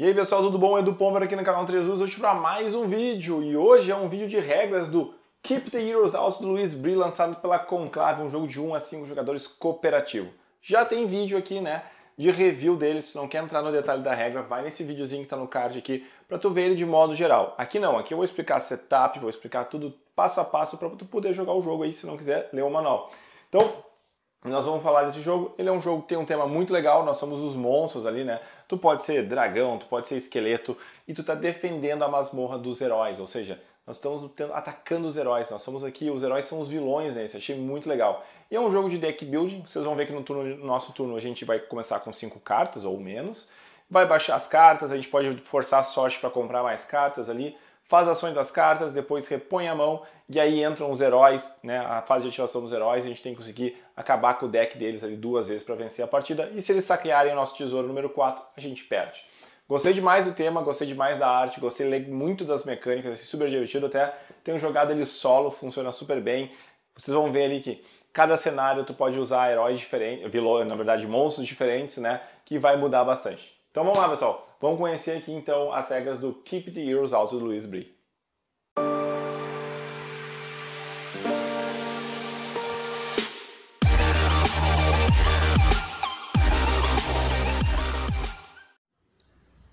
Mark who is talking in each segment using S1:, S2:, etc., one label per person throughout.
S1: E aí pessoal, tudo bom? Edu Pomber aqui no canal 3 Luz, hoje para mais um vídeo. E hoje é um vídeo de regras do Keep the Heroes Out do Luiz Bri, lançado pela Conclave, um jogo de 1 a 5 jogadores cooperativo. Já tem vídeo aqui, né, de review dele, se não quer entrar no detalhe da regra, vai nesse videozinho que tá no card aqui para tu ver ele de modo geral. Aqui não, aqui eu vou explicar setup, vou explicar tudo passo a passo para tu poder jogar o jogo aí, se não quiser ler o manual. Então, nós vamos falar desse jogo. Ele é um jogo que tem um tema muito legal. Nós somos os monstros ali, né? Tu pode ser dragão, tu pode ser esqueleto e tu tá defendendo a masmorra dos heróis. Ou seja, nós estamos atacando os heróis. Nós somos aqui, os heróis são os vilões nesse. Né? Achei muito legal. E é um jogo de deck building. Vocês vão ver que no, turno, no nosso turno a gente vai começar com cinco cartas ou menos. Vai baixar as cartas, a gente pode forçar a sorte para comprar mais cartas ali faz ações das cartas, depois repõe a mão e aí entram os heróis, né? A fase de ativação dos heróis, a gente tem que conseguir acabar com o deck deles ali duas vezes para vencer a partida. E se eles saquearem o nosso tesouro número 4, a gente perde. Gostei demais do tema, gostei demais da arte, gostei muito das mecânicas, achei super divertido até. Tenho jogado ele solo, funciona super bem. Vocês vão ver ali que cada cenário tu pode usar heróis diferentes, vilões, na verdade monstros diferentes, né? Que vai mudar bastante. Então vamos lá, pessoal. Vamos conhecer aqui então as regras do Keep the Euros Out do Luiz Brie.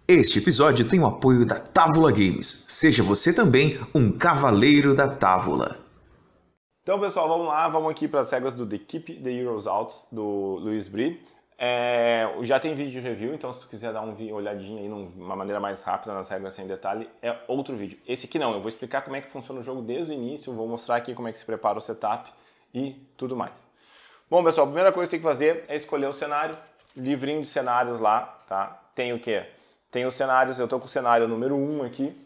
S1: Este episódio tem o apoio da Távola Games. Seja você também um cavaleiro da Távola. Então, pessoal, vamos lá, vamos aqui para as regras do The Keep the Euros Out do Luiz Brie. É, já tem vídeo de review, então se tu quiser dar uma olhadinha aí numa maneira mais rápida nas regras sem detalhe, é outro vídeo. Esse aqui não, eu vou explicar como é que funciona o jogo desde o início, vou mostrar aqui como é que se prepara o setup e tudo mais. Bom, pessoal, a primeira coisa que tem que fazer é escolher o cenário, livrinho de cenários lá, tá? Tem o quê? Tem os cenários, eu tô com o cenário número 1 um aqui.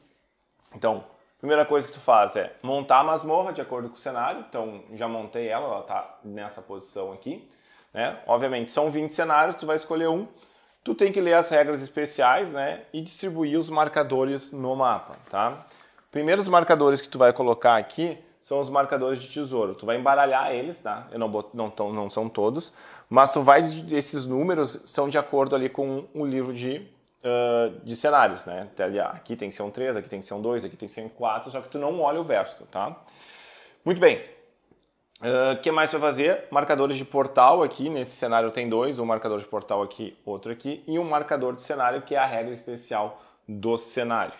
S1: Então, primeira coisa que tu faz é montar a masmorra de acordo com o cenário. Então, já montei ela, ela tá nessa posição aqui. Né? Obviamente, são 20 cenários, tu vai escolher um, tu tem que ler as regras especiais né? e distribuir os marcadores no mapa. Tá? primeiros marcadores que tu vai colocar aqui são os marcadores de tesouro. Tu vai embaralhar eles, tá? Eu não, boto, não, tão, não são todos, mas tu vai esses números são de acordo ali com o um livro de uh, de cenários, né? Ah, aqui tem que ser um 3, aqui tem que ser um 2, aqui tem que ser um 4, só que tu não olha o verso, tá? Muito bem, o ah, que mais vai fazer? Marcadores de portal aqui, nesse cenário tem dois, um marcador de portal aqui, outro aqui, e um marcador de cenário, que é a regra especial do cenário.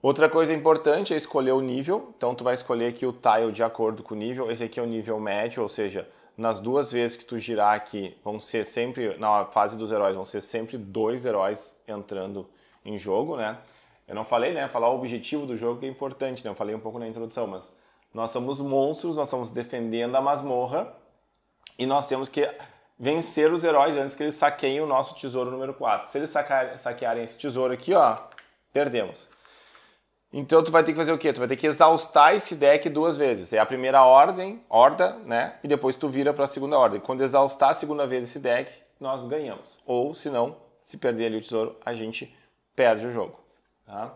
S1: Outra coisa importante é escolher o nível, então tu vai escolher aqui o tile de acordo com o nível, esse aqui é o nível médio, ou seja, nas duas vezes que tu girar aqui, vão ser sempre, na fase dos heróis, vão ser sempre dois heróis entrando em jogo, né? Eu não falei, né? Falar o objetivo do jogo que é importante, né? Eu falei um pouco na introdução, mas nós somos monstros, nós estamos defendendo a masmorra e nós temos que vencer os heróis antes que eles saqueiem o nosso tesouro número 4. Se eles saquearem, saquearem esse tesouro aqui, ó, perdemos. Então tu vai ter que fazer o quê? Tu vai ter que exaustar esse deck duas vezes. É a primeira ordem, horda, né? E depois tu vira para a segunda ordem. Quando exaustar a segunda vez esse deck, nós ganhamos. Ou se não, se perder ali o tesouro, a gente perde o jogo. Tá?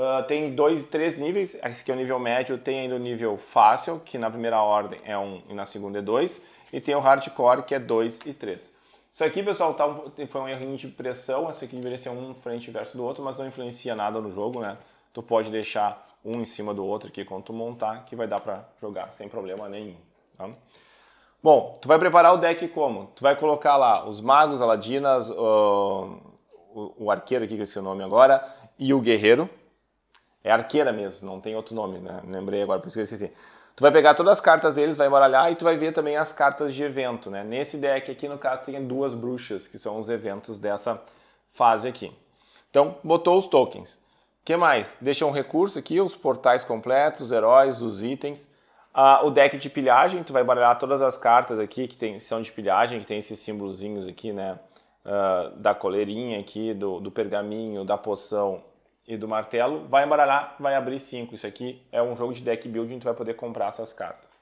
S1: Ah, tem dois, três níveis. Esse aqui é o nível médio, tem ainda o nível fácil, que na primeira ordem é um, e na segunda é dois. E tem o hardcore, que é dois e três Isso aqui, pessoal, tá um, foi um erro de impressão. Esse aqui deveria ser um frente versus do outro, mas não influencia nada no jogo, né? Tu pode deixar um em cima do outro aqui quando tu montar, que vai dar para jogar sem problema nenhum. Tá? Bom, tu vai preparar o deck como? Tu vai colocar lá os magos, aladinas, uh, o, o arqueiro aqui que é o seu nome agora, e o guerreiro, é arqueira mesmo, não tem outro nome, né? Lembrei agora, por isso que eu esqueci. Tu vai pegar todas as cartas deles, vai embaralhar e tu vai ver também as cartas de evento, né? Nesse deck aqui, no caso, tem duas bruxas, que são os eventos dessa fase aqui. Então, botou os tokens. O que mais? Deixa um recurso aqui, os portais completos, os heróis, os itens. Ah, o deck de pilhagem, tu vai embaralhar todas as cartas aqui que tem, são de pilhagem, que tem esses símbolozinhos aqui, né? Uh, da coleirinha aqui, do, do pergaminho, da poção e do martelo, vai embaralhar, vai abrir 5. Isso aqui é um jogo de deck building, tu vai poder comprar essas cartas.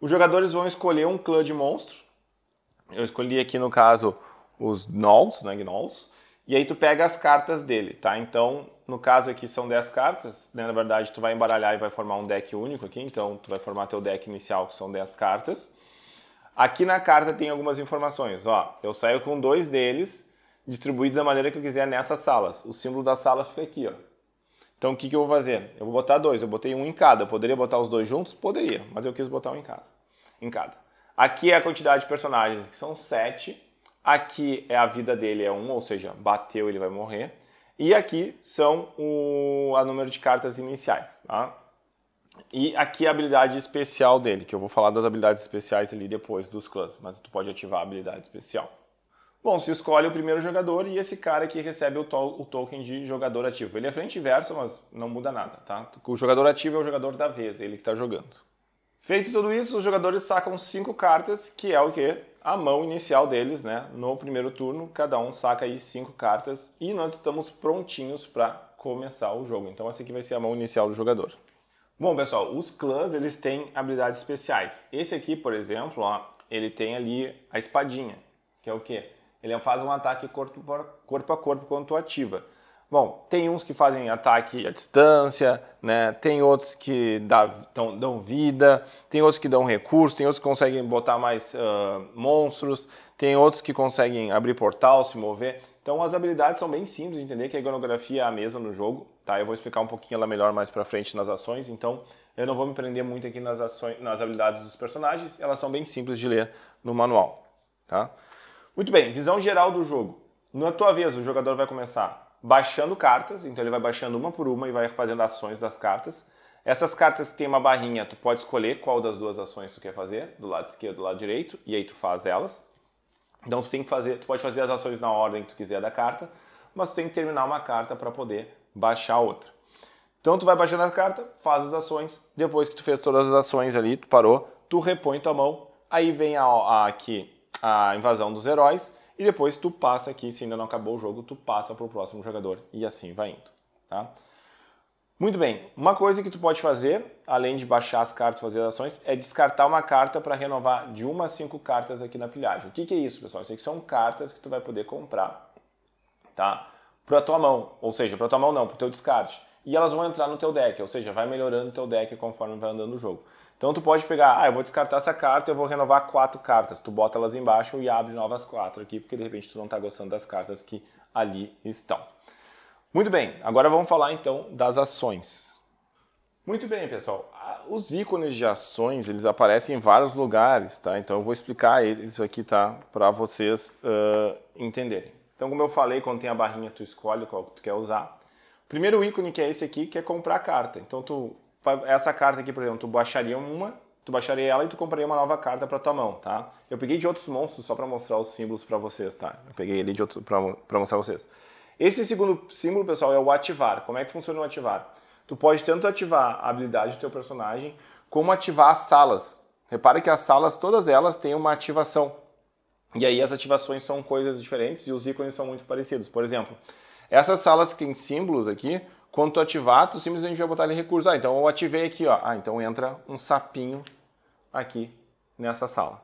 S1: Os jogadores vão escolher um clã de monstros. Eu escolhi aqui no caso os Gnolls, né, Gnolls. E aí tu pega as cartas dele, tá? Então, no caso aqui são 10 cartas, né? Na verdade, tu vai embaralhar e vai formar um deck único aqui, então tu vai formar teu deck inicial, que são 10 cartas. Aqui na carta tem algumas informações, ó. Eu saio com dois deles, distribuído da maneira que eu quiser nessas salas. O símbolo da sala fica aqui, ó. Então o que, que eu vou fazer? Eu vou botar dois, eu botei um em cada. Eu poderia botar os dois juntos? Poderia, mas eu quis botar um em, casa, em cada. Aqui é a quantidade de personagens, que são sete. Aqui é a vida dele, é um, ou seja, bateu, ele vai morrer. E aqui são o a número de cartas iniciais, tá? E aqui é a habilidade especial dele, que eu vou falar das habilidades especiais ali depois dos clãs, mas tu pode ativar a habilidade especial. Bom, se escolhe o primeiro jogador e esse cara aqui recebe o, to o token de jogador ativo. Ele é frente e verso, mas não muda nada, tá? O jogador ativo é o jogador da vez, ele que está jogando. Feito tudo isso, os jogadores sacam cinco cartas, que é o que? A mão inicial deles, né? No primeiro turno, cada um saca aí cinco cartas e nós estamos prontinhos para começar o jogo. Então essa aqui vai ser a mão inicial do jogador. Bom, pessoal, os clãs eles têm habilidades especiais. Esse aqui, por exemplo, ó, ele tem ali a espadinha, que é o que? Ele é faz um ataque corpo a corpo quando tu ativa. Bom, tem uns que fazem ataque à distância, né? tem outros que dá, dão, dão vida, tem outros que dão recurso, tem outros que conseguem botar mais uh, monstros, tem outros que conseguem abrir portal, se mover. Então as habilidades são bem simples de entender que a iconografia é a mesma no jogo, tá? Eu vou explicar um pouquinho ela melhor mais pra frente nas ações, então eu não vou me prender muito aqui nas, ações, nas habilidades dos personagens, elas são bem simples de ler no manual, tá? Muito bem, visão geral do jogo. Na tua vez, o jogador vai começar baixando cartas, então ele vai baixando uma por uma e vai fazendo ações das cartas. Essas cartas que tem uma barrinha, tu pode escolher qual das duas ações tu quer fazer, do lado esquerdo, do lado direito, e aí tu faz elas. Então tu tem que fazer, tu pode fazer as ações na ordem que tu quiser da carta, mas tu tem que terminar uma carta para poder baixar outra. Então tu vai baixando a carta, faz as ações, depois que tu fez todas as ações ali, tu parou, tu repõe tua mão, aí vem a, a aqui a invasão dos heróis e depois tu passa aqui, se ainda não acabou o jogo, tu passa para o próximo jogador e assim vai indo, tá? Muito bem, uma coisa que tu pode fazer, além de baixar as cartas e fazer as ações, é descartar uma carta para renovar de uma a cinco cartas aqui na pilhagem. O que, que é isso, pessoal? Isso aqui são cartas que tu vai poder comprar, tá? Para tua mão, ou seja, para tua mão não, para o teu descarte. E elas vão entrar no teu deck, ou seja, vai melhorando o teu deck conforme vai andando o jogo. Então tu pode pegar, ah, eu vou descartar essa carta, eu vou renovar quatro cartas. Tu bota elas embaixo e abre novas quatro aqui, porque de repente tu não está gostando das cartas que ali estão. Muito bem, agora vamos falar então das ações. Muito bem, pessoal. Ah, os ícones de ações, eles aparecem em vários lugares, tá? Então eu vou explicar isso aqui, tá? Para vocês uh, entenderem. Então, como eu falei, quando tem a barrinha, tu escolhe qual que tu quer usar. O primeiro ícone que é esse aqui, que é comprar carta. Então tu essa carta aqui, por exemplo, tu baixaria uma, tu baixaria ela e tu compraria uma nova carta para tua mão, tá? Eu peguei de outros monstros só para mostrar os símbolos para vocês, tá? Eu peguei ele de outro para mostrar vocês. Esse segundo símbolo, pessoal, é o ativar. Como é que funciona o ativar? Tu pode tanto ativar a habilidade do teu personagem, como ativar as salas. Repare que as salas, todas elas têm uma ativação. E aí as ativações são coisas diferentes e os ícones são muito parecidos. Por exemplo, essas salas que têm símbolos aqui, quando tu ativar, tu simplesmente vai botar ali recurso. Ah, então eu ativei aqui, ó. Ah, então entra um sapinho aqui nessa sala.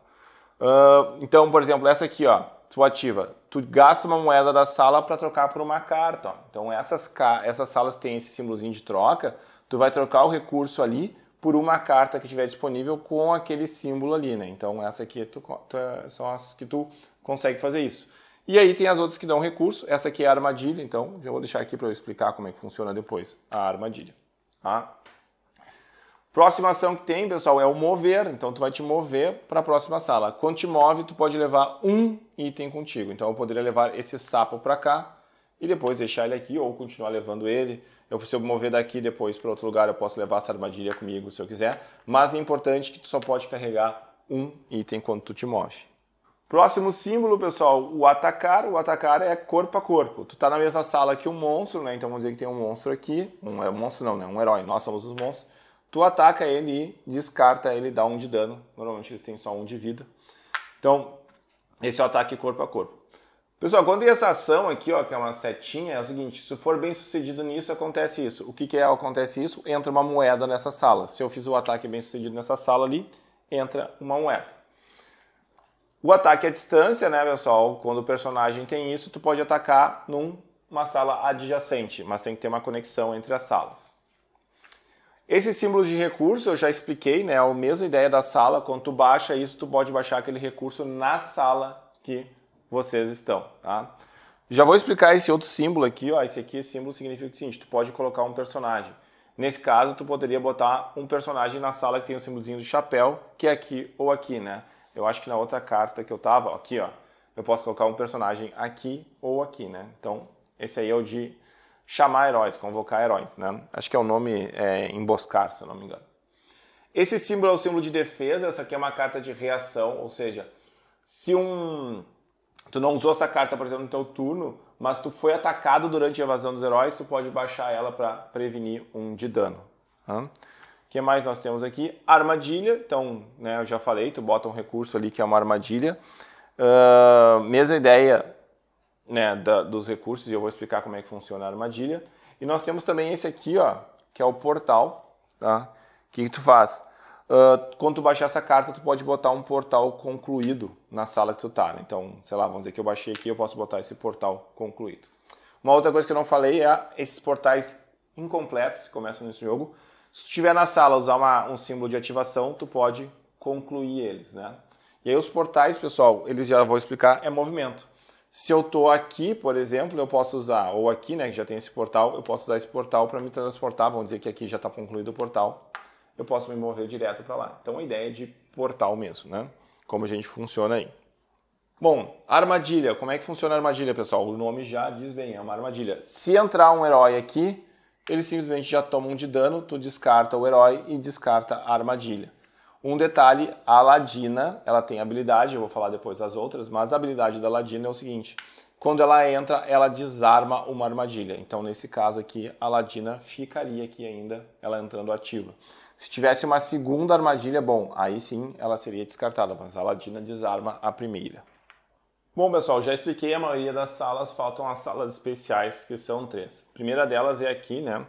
S1: Uh, então, por exemplo, essa aqui, ó. Tu ativa. Tu gasta uma moeda da sala para trocar por uma carta. Ó. Então essas, essas salas têm esse símbolozinho de troca. Tu vai trocar o recurso ali por uma carta que estiver disponível com aquele símbolo ali, né? Então essa aqui é tu, tu, é, são as que tu consegue fazer isso. E aí tem as outras que dão recurso. Essa aqui é a armadilha, então já vou deixar aqui para eu explicar como é que funciona depois a armadilha. Tá? Próxima ação que tem, pessoal, é o mover. Então tu vai te mover para a próxima sala. Quando te move, tu pode levar um item contigo. Então eu poderia levar esse sapo para cá e depois deixar ele aqui ou continuar levando ele. Eu preciso mover daqui depois para outro lugar, eu posso levar essa armadilha comigo se eu quiser. Mas é importante que tu só pode carregar um item quando tu te move. Próximo símbolo, pessoal, o atacar. O atacar é corpo a corpo. Tu tá na mesma sala que um monstro, né? Então vamos dizer que tem um monstro aqui. Um, é um monstro não, né? Um herói. Nós somos os monstros. Tu ataca ele e descarta ele, dá um de dano. Normalmente eles têm só um de vida. Então, esse é o ataque corpo a corpo. Pessoal, quando tem essa ação aqui, ó, que é uma setinha, é o seguinte, se for bem sucedido nisso, acontece isso. O que, que é acontece isso? Entra uma moeda nessa sala. Se eu fiz o ataque bem sucedido nessa sala ali, entra uma moeda. O ataque à distância, né, pessoal? Quando o personagem tem isso, tu pode atacar numa sala adjacente, mas tem que ter uma conexão entre as salas. Esses símbolos de recurso eu já expliquei, né? É a mesma ideia da sala. Quando tu baixa isso, tu pode baixar aquele recurso na sala que vocês estão, tá? Já vou explicar esse outro símbolo aqui, ó. Esse aqui, esse símbolo significa o seguinte: tu pode colocar um personagem. Nesse caso, tu poderia botar um personagem na sala que tem o um símbolozinho do chapéu, que é aqui ou aqui, né? Eu acho que na outra carta que eu tava, aqui ó, eu posso colocar um personagem aqui ou aqui, né? Então esse aí é o de chamar heróis, convocar heróis, né? Acho que é o nome é, emboscar, se eu não me engano. Esse símbolo é o símbolo de defesa, essa aqui é uma carta de reação, ou seja, se um tu não usou essa carta, por exemplo, no teu turno, mas tu foi atacado durante a evasão dos heróis, tu pode baixar ela para prevenir um de dano o que mais nós temos aqui? Armadilha. Então, né, eu já falei, tu bota um recurso ali que é uma armadilha. Uh, mesma ideia né, da, dos recursos, e eu vou explicar como é que funciona a armadilha. E nós temos também esse aqui, ó, que é o portal. Tá? O que, que tu faz? Uh, quando tu baixar essa carta, tu pode botar um portal concluído na sala que tu tá. Né? Então, sei lá, vamos dizer que eu baixei aqui, eu posso botar esse portal concluído. Uma outra coisa que eu não falei é esses portais incompletos que começam nesse jogo se tu estiver na sala usar uma, um símbolo de ativação, tu pode concluir eles, né? E aí os portais, pessoal, eles já vou explicar, é movimento. Se eu estou aqui, por exemplo, eu posso usar, ou aqui, né, que já tem esse portal, eu posso usar esse portal para me transportar, vamos dizer que aqui já está concluído o portal, eu posso me mover direto para lá. Então a ideia é de portal mesmo, né? Como a gente funciona aí. Bom, armadilha. Como é que funciona a armadilha, pessoal? O nome já diz bem, é uma armadilha. Se entrar um herói aqui, ele simplesmente já toma um de dano, tu descarta o herói e descarta a armadilha. Um detalhe, a Ladina, ela tem habilidade, eu vou falar depois das outras, mas a habilidade da Ladina é o seguinte, quando ela entra, ela desarma uma armadilha. Então, nesse caso aqui, a Ladina ficaria aqui ainda, ela entrando ativa. Se tivesse uma segunda armadilha, bom, aí sim ela seria descartada, mas a Ladina desarma a primeira. Bom, pessoal, já expliquei a maioria das salas, faltam as salas especiais, que são três. A primeira delas é aqui, né?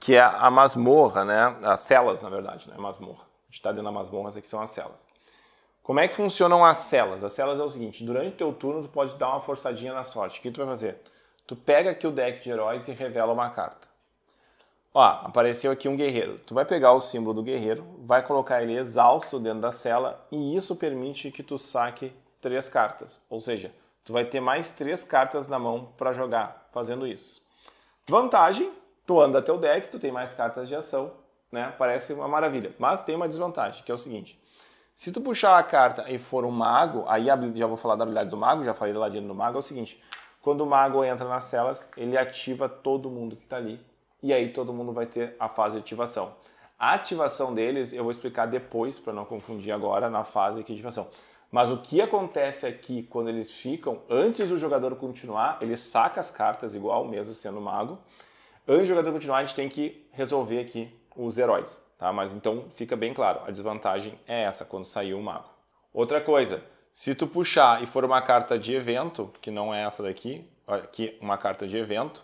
S1: Que é a masmorra, né? As celas, na verdade, né? masmorra. A gente está dentro da masmorra, aqui são as celas. Como é que funcionam as celas? As celas é o seguinte, durante o teu turno tu pode dar uma forçadinha na sorte. O que tu vai fazer? Tu pega aqui o deck de heróis e revela uma carta. Ó, apareceu aqui um guerreiro. Tu vai pegar o símbolo do guerreiro, vai colocar ele exausto dentro da cela e isso permite que tu saque três cartas. Ou seja, tu vai ter mais três cartas na mão para jogar fazendo isso. Vantagem, tu anda teu deck, tu tem mais cartas de ação, né? Parece uma maravilha, mas tem uma desvantagem, que é o seguinte: se tu puxar a carta e for um mago, aí já vou falar da habilidade do mago, já falei do ladino do mago, é o seguinte, quando o mago entra nas celas, ele ativa todo mundo que está ali, e aí todo mundo vai ter a fase de ativação. A ativação deles eu vou explicar depois, para não confundir agora, na fase de ativação. Mas o que acontece aqui é quando eles ficam, antes do jogador continuar, ele saca as cartas igual, mesmo sendo mago. Antes do jogador continuar, a gente tem que resolver aqui os heróis, tá? Mas então fica bem claro, a desvantagem é essa quando saiu o mago. Outra coisa, se tu puxar e for uma carta de evento, que não é essa daqui, aqui é uma carta de evento,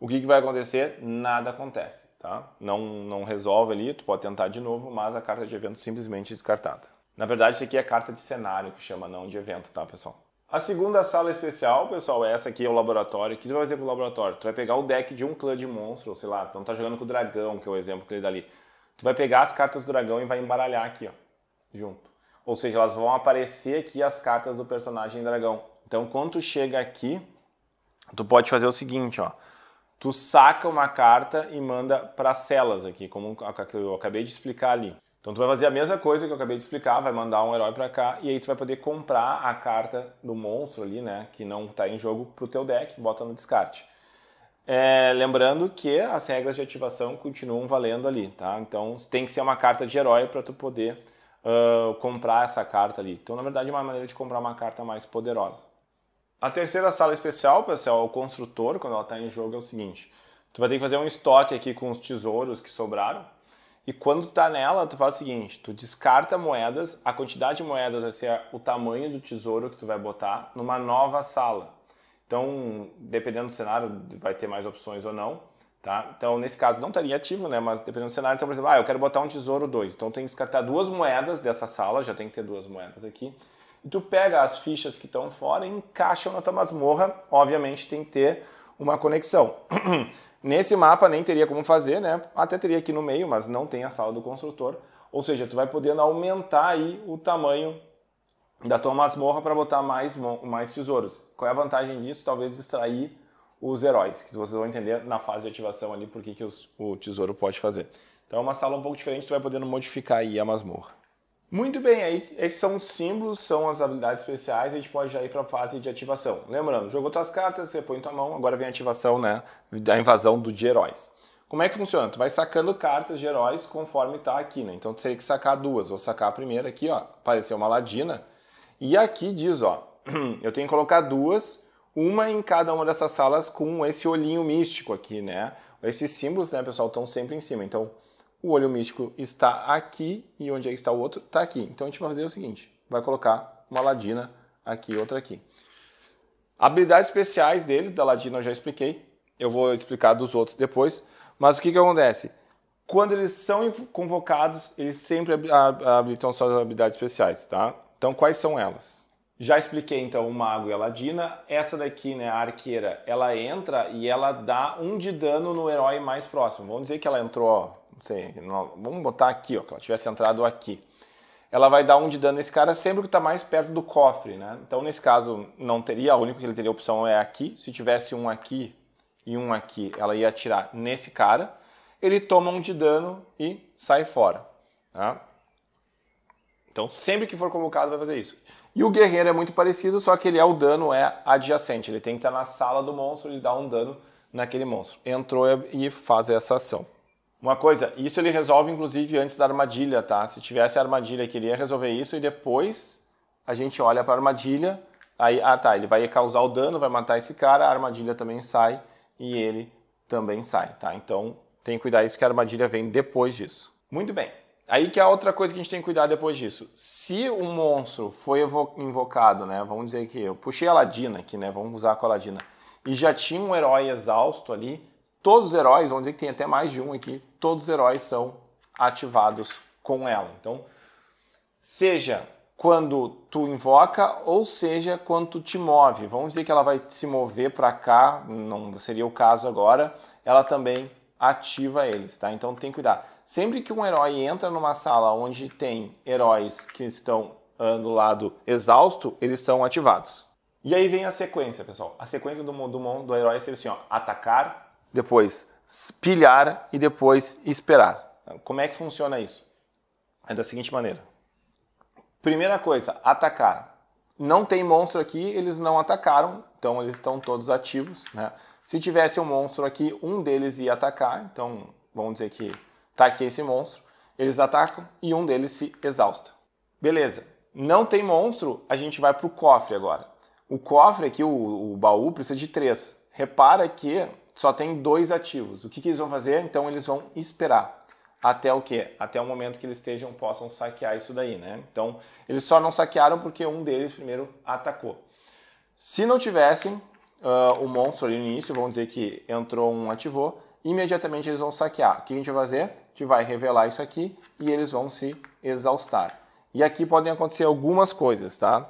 S1: o que, que vai acontecer? Nada acontece, tá? Não, não resolve ali, tu pode tentar de novo, mas a carta de evento simplesmente é descartada. Na verdade, isso aqui é carta de cenário que chama, não de evento, tá, pessoal? A segunda sala especial, pessoal, é essa aqui, é o laboratório. O que tu vai fazer pro laboratório? Tu vai pegar o deck de um clã de monstro, sei lá, tu não tá jogando com o dragão, que é o exemplo que ele dá ali. Tu vai pegar as cartas do dragão e vai embaralhar aqui, ó, junto. Ou seja, elas vão aparecer aqui as cartas do personagem dragão. Então, quando tu chega aqui, tu pode fazer o seguinte, ó. Tu saca uma carta e manda para celas aqui, como eu acabei de explicar ali. Então tu vai fazer a mesma coisa que eu acabei de explicar, vai mandar um herói para cá e aí tu vai poder comprar a carta do monstro ali, né, que não está em jogo pro teu deck, bota no descarte. É, lembrando que as regras de ativação continuam valendo ali, tá? Então tem que ser uma carta de herói para tu poder uh, comprar essa carta ali. Então na verdade é uma maneira de comprar uma carta mais poderosa. A terceira sala especial, pessoal, é o construtor, quando ela está em jogo é o seguinte: tu vai ter que fazer um estoque aqui com os tesouros que sobraram e quando tá nela, tu faz o seguinte, tu descarta moedas, a quantidade de moedas vai ser o tamanho do tesouro que tu vai botar numa nova sala. Então, dependendo do cenário, vai ter mais opções ou não, tá? Então, nesse caso não estaria ativo, né, mas dependendo do cenário, então, por exemplo, ah, eu quero botar um tesouro 2, então tem que descartar duas moedas dessa sala, já tem que ter duas moedas aqui. E tu pega as fichas que estão fora e encaixa na tua masmorra, obviamente tem que ter uma conexão. Nesse mapa nem teria como fazer, né? Até teria aqui no meio, mas não tem a sala do construtor. Ou seja, tu vai podendo aumentar aí o tamanho da tua masmorra para botar mais, mais tesouros. Qual é a vantagem disso? Talvez distrair os heróis, que vocês vão entender na fase de ativação ali porque que o tesouro pode fazer. Então é uma sala um pouco diferente, tu vai podendo modificar aí a masmorra. Muito bem, aí esses são os símbolos, são as habilidades especiais, a gente pode já ir para a fase de ativação. Lembrando, jogou tuas cartas, repõe tua mão, agora vem a ativação, né, da invasão do de heróis. Como é que funciona? Tu vai sacando cartas de heróis conforme tá aqui, né? Então tu teria que sacar duas. Vou sacar a primeira aqui, ó. Apareceu uma ladina. E aqui diz, ó, eu tenho que colocar duas, uma em cada uma dessas salas com esse olhinho místico aqui, né? Esses símbolos, né, pessoal, estão sempre em cima. Então, o olho místico está aqui e onde é que está o outro? Está aqui. Então a gente vai fazer o seguinte, vai colocar uma ladina aqui e outra aqui. Habilidades especiais deles, da ladina eu já expliquei, eu vou explicar dos outros depois, mas o que, que acontece? Quando eles são convocados, eles sempre habilitam suas habilidades especiais, tá? Então quais são elas? Já expliquei então o mago e a ladina. Essa daqui, né, a arqueira, ela entra e ela dá um de dano no herói mais próximo. Vamos dizer que ela entrou sei, vamos botar aqui, ó, que ela tivesse entrado aqui. Ela vai dar um de dano nesse cara sempre que está mais perto do cofre, né? Então, nesse caso, não teria, a única que ele teria opção é aqui. Se tivesse um aqui e um aqui, ela ia atirar nesse cara. Ele toma um de dano e sai fora. Né? Então, sempre que for convocado, vai fazer isso. E o guerreiro é muito parecido, só que ele é o dano é adjacente. Ele tem que estar tá na sala do monstro e dar um dano naquele monstro. Entrou e faz essa ação. Uma coisa, isso ele resolve inclusive antes da armadilha, tá? Se tivesse a armadilha, ele ia resolver isso e depois a gente olha para a armadilha, aí, ah tá, ele vai causar o dano, vai matar esse cara, a armadilha também sai e ele também sai, tá? Então tem que cuidar isso que a armadilha vem depois disso. Muito bem. Aí que é a outra coisa que a gente tem que cuidar depois disso. Se o um monstro foi invocado, né? Vamos dizer que eu puxei a Ladina aqui, né? Vamos usar com a Ladina. E já tinha um herói exausto ali. Todos os heróis, vamos dizer que tem até mais de um aqui, todos os heróis são ativados com ela. Então, seja quando tu invoca ou seja quando tu te move. Vamos dizer que ela vai se mover para cá, não seria o caso agora, ela também ativa eles, tá? Então tem que cuidar. Sempre que um herói entra numa sala onde tem heróis que estão no do lado exausto, eles são ativados. E aí vem a sequência, pessoal. A sequência do, do, do herói seria assim, ó, atacar, depois pilhar e depois esperar. Como é que funciona isso? É da seguinte maneira. Primeira coisa, atacar. Não tem monstro aqui, eles não atacaram, então eles estão todos ativos. Né? Se tivesse um monstro aqui, um deles ia atacar, então vamos dizer que tá aqui esse monstro. Eles atacam e um deles se exausta. Beleza, não tem monstro, a gente vai para o cofre agora. O cofre aqui, o, o baú, precisa de três. Repara que só tem dois ativos. O que, que eles vão fazer? Então eles vão esperar até o quê? Até o momento que eles estejam possam saquear isso daí, né? Então eles só não saquearam porque um deles primeiro atacou. Se não tivessem uh, o monstro ali no início, vamos dizer que entrou um ativou, imediatamente eles vão saquear. O que a gente vai fazer? A gente vai revelar isso aqui e eles vão se exaustar. E aqui podem acontecer algumas coisas, tá?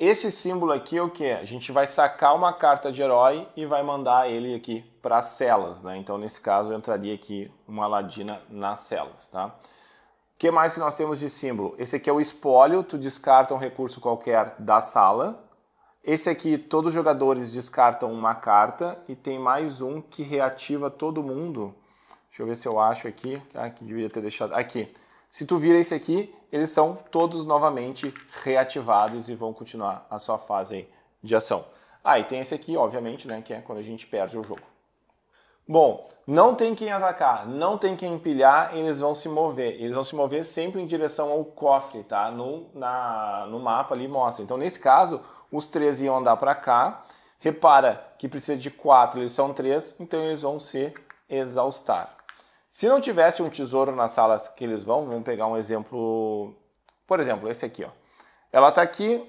S1: Esse símbolo aqui é o que? A gente vai sacar uma carta de herói e vai mandar ele aqui para as celas, né? Então, nesse caso, entraria aqui uma ladina nas celas, tá? O que mais que nós temos de símbolo? Esse aqui é o espólio, tu descarta um recurso qualquer da sala. Esse aqui, todos os jogadores descartam uma carta e tem mais um que reativa todo mundo. Deixa eu ver se eu acho aqui, ah, que devia ter deixado aqui. Se tu vira esse aqui, eles são todos novamente reativados e vão continuar a sua fase de ação. Ah, e tem esse aqui, obviamente, né, que é quando a gente perde o jogo. Bom, não tem quem atacar, não tem quem empilhar, eles vão se mover. Eles vão se mover sempre em direção ao cofre, tá? No, na, no mapa ali mostra. Então, nesse caso, os três iam andar para cá. Repara que precisa de quatro, eles são três, então eles vão se exaustar. Se não tivesse um tesouro nas salas que eles vão, vamos pegar um exemplo. Por exemplo, esse aqui. Ó. Ela está aqui.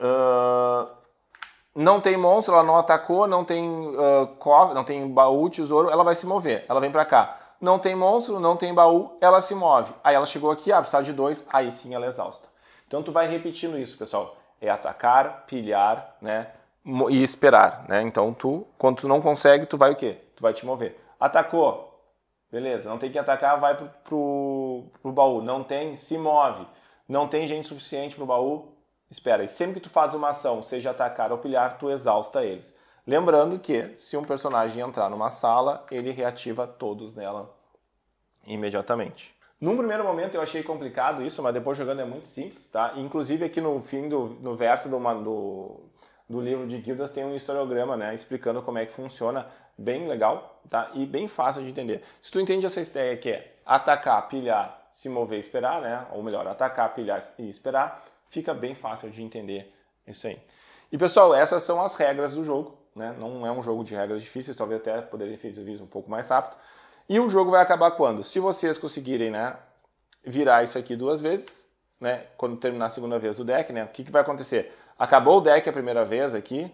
S1: Uh, não tem monstro, ela não atacou, não tem uh, cofre, não tem baú, tesouro, ela vai se mover. Ela vem para cá. Não tem monstro, não tem baú, ela se move. Aí ela chegou aqui, ah, precisa de dois, aí sim ela é exausta. Então tu vai repetindo isso, pessoal. É atacar, pilhar, né? E esperar, né? Então tu, quando tu não consegue, tu vai o quê? Tu vai te mover. Atacou, Beleza, não tem que atacar, vai pro, pro, pro baú. Não tem, se move. Não tem gente suficiente pro baú, espera. E sempre que tu faz uma ação, seja atacar ou pilhar, tu exausta eles. Lembrando que se um personagem entrar numa sala, ele reativa todos nela imediatamente. Num primeiro momento eu achei complicado isso, mas depois jogando é muito simples, tá? Inclusive aqui no fim do no verso do, do do livro de guildas tem um historiograma, né, explicando como é que funciona, bem legal, tá? E bem fácil de entender. Se tu entende essa ideia que é atacar, pilhar, se mover, esperar, né? Ou melhor, atacar, pilhar e esperar, fica bem fácil de entender isso aí. E pessoal, essas são as regras do jogo, né? Não é um jogo de regras difíceis, talvez até poderia fazer o vídeo um pouco mais rápido. E o jogo vai acabar quando? Se vocês conseguirem, né, virar isso aqui duas vezes, né? Quando terminar a segunda vez o deck, né? O que, que vai acontecer? Acabou o deck a primeira vez aqui,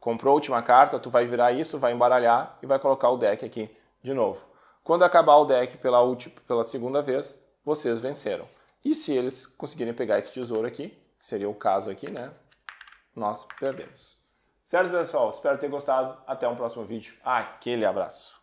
S1: comprou a última carta, tu vai virar isso, vai embaralhar e vai colocar o deck aqui de novo. Quando acabar o deck pela, última, pela segunda vez, vocês venceram. E se eles conseguirem pegar esse tesouro aqui, que seria o caso aqui, né? Nós perdemos. Certo, pessoal? Espero ter gostado. Até um próximo vídeo. Aquele abraço.